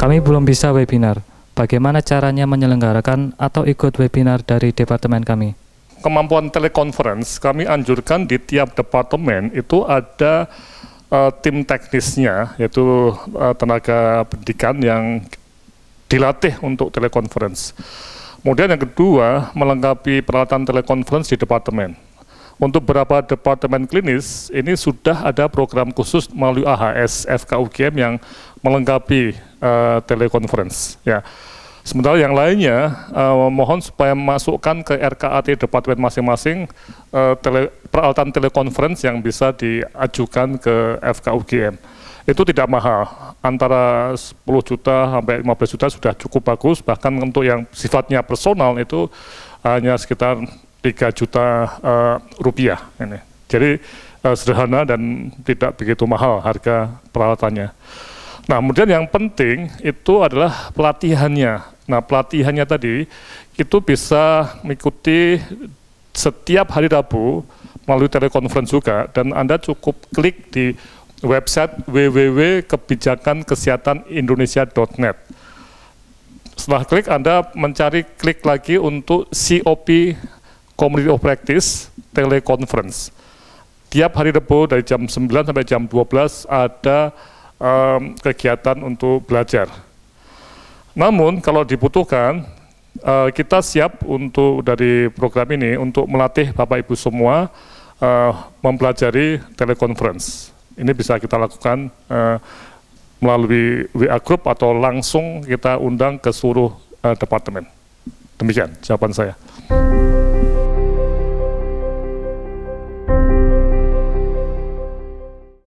Kami belum bisa webinar. Bagaimana caranya menyelenggarakan atau ikut webinar dari departemen kami? Kemampuan telekonferensi kami anjurkan di tiap departemen itu ada uh, tim teknisnya, yaitu uh, tenaga pendidikan yang dilatih untuk telekonferensi. Kemudian yang kedua, melengkapi peralatan telekonferensi di departemen. Untuk beberapa departemen klinis, ini sudah ada program khusus melalui AHS FKUGM yang melengkapi uh, telekonferensi. Ya. Sementara yang lainnya uh, mohon supaya masukkan ke RKAT departemen masing-masing uh, tele, peralatan telekonferensi yang bisa diajukan ke FKUGM. Itu tidak mahal, antara 10 juta sampai 15 juta sudah cukup bagus, bahkan untuk yang sifatnya personal itu hanya sekitar 3 juta uh, rupiah. Ini. Jadi uh, sederhana dan tidak begitu mahal harga peralatannya. Nah, kemudian yang penting itu adalah pelatihannya. Nah, pelatihannya tadi itu bisa mengikuti setiap hari Rabu melalui telekonferensi juga dan Anda cukup klik di website www.kebijakankesehatanIndonesia.net. Setelah klik, Anda mencari klik lagi untuk COP Community of Practice Teleconference. Tiap hari Rabu dari jam 9 sampai jam 12 ada um, kegiatan untuk belajar. Namun kalau dibutuhkan, uh, kita siap untuk dari program ini untuk melatih Bapak Ibu semua uh, mempelajari telekonferensi. Ini bisa kita lakukan uh, melalui WA Group atau langsung kita undang ke seluruh uh, departemen. Demikian jawaban saya.